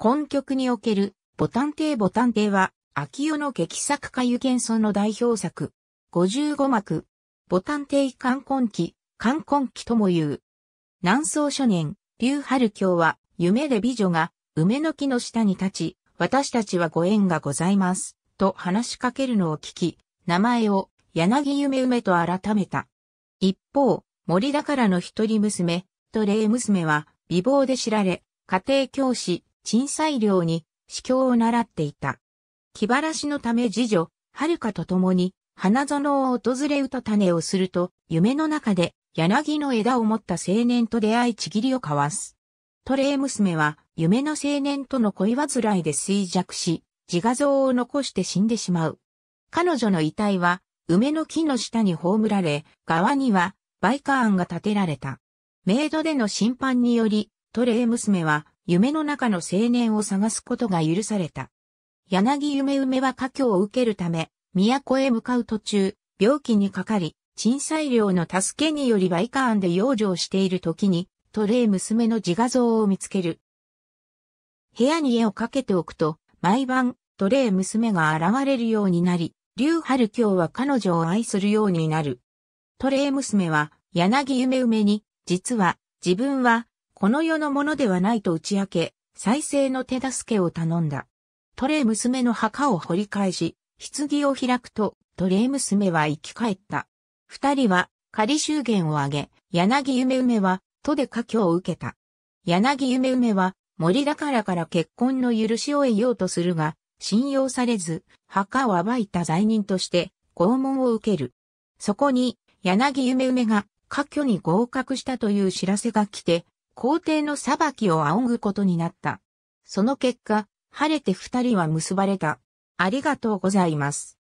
根曲における、ボタン帝ボタン帝は、秋代の劇作家湯んその代表作。55幕。ボタン帝冠婚期、冠婚期とも言う。南宋初年、劉春京は、夢で美女が、梅の木の下に立ち、私たちはご縁がございます、と話しかけるのを聞き、名前を、柳夢梅と改めた。一方、森だからの一人娘、と霊娘は、美貌で知られ、家庭教師、鎮西寮に司教を習っていた。気晴らしのため次女、遥かと共に、花園を訪れうと種をすると、夢の中で、柳の枝を持った青年と出会いちぎりを交わす。トレー娘は、夢の青年との恋煩いで衰弱し、自画像を残して死んでしまう。彼女の遺体は、梅の木の下に葬られ、側には、バイカーンが建てられた。メイドでの審判により、トレー娘は、夢の中の青年を探すことが許された。柳夢梅は家境を受けるため、都へ向かう途中、病気にかかり、鎮裁量の助けによりバイカーンで養生している時に、トレイ娘の自画像を見つける。部屋に絵をかけておくと、毎晩、トレイ娘が現れるようになり、劉春京は彼女を愛するようになる。トレイ娘は、柳夢梅に、実は、自分は、この世のものではないと打ち明け、再生の手助けを頼んだ。トレイ娘の墓を掘り返し、棺を開くと、トレイ娘は生き返った。二人は仮祝言を挙げ、柳夢梅は、都で家境を受けた。柳夢梅は、森だからから結婚の許しを得ようとするが、信用されず、墓を暴いた罪人として、拷問を受ける。そこに、柳夢梅が、家境に合格したという知らせが来て、皇帝の裁きを仰ぐことになった。その結果、晴れて二人は結ばれた。ありがとうございます。